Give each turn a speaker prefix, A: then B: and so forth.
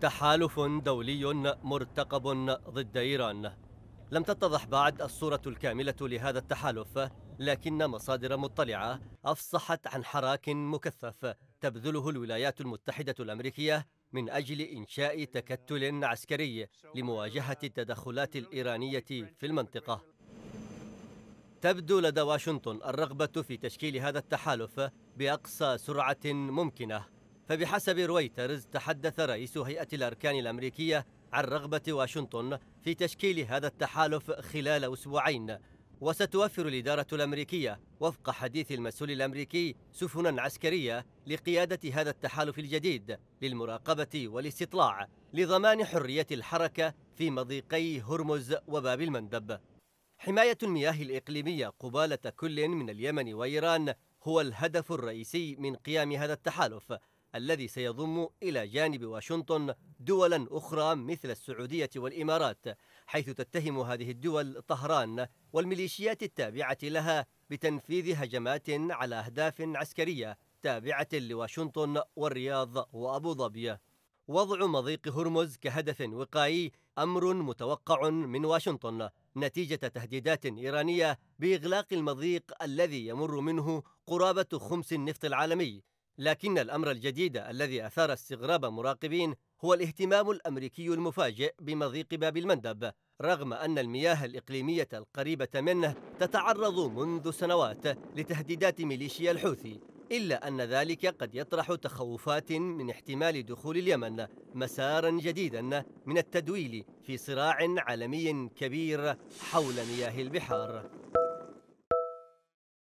A: تحالف دولي مرتقب ضد إيران لم تتضح بعد الصورة الكاملة لهذا التحالف لكن مصادر مطلعة أفصحت عن حراك مكثف تبذله الولايات المتحدة الأمريكية من أجل إنشاء تكتل عسكري لمواجهة التدخلات الإيرانية في المنطقة تبدو لدى واشنطن الرغبة في تشكيل هذا التحالف بأقصى سرعة ممكنة فبحسب رويترز تحدث رئيس هيئة الأركان الأمريكية عن رغبة واشنطن في تشكيل هذا التحالف خلال أسبوعين وستوفر الإدارة الأمريكية وفق حديث المسؤول الأمريكي سفنا عسكرية لقيادة هذا التحالف الجديد للمراقبة والاستطلاع لضمان حرية الحركة في مضيقي هرمز وباب المندب حماية المياه الإقليمية قبالة كل من اليمن وإيران هو الهدف الرئيسي من قيام هذا التحالف الذي سيضم إلى جانب واشنطن دولا أخرى مثل السعودية والإمارات حيث تتهم هذه الدول طهران والميليشيات التابعة لها بتنفيذ هجمات على أهداف عسكرية تابعة لواشنطن والرياض وأبو ظبي وضع مضيق هرمز كهدف وقائي أمر متوقع من واشنطن نتيجة تهديدات إيرانية بإغلاق المضيق الذي يمر منه قرابة خمس النفط العالمي لكن الأمر الجديد الذي أثار استغراب مراقبين هو الاهتمام الأمريكي المفاجئ بمضيق باب المندب رغم أن المياه الإقليمية القريبة منه تتعرض منذ سنوات لتهديدات ميليشيا الحوثي إلا أن ذلك قد يطرح تخوفات من احتمال دخول اليمن مسارا جديدا من التدويل في صراع عالمي كبير حول مياه البحار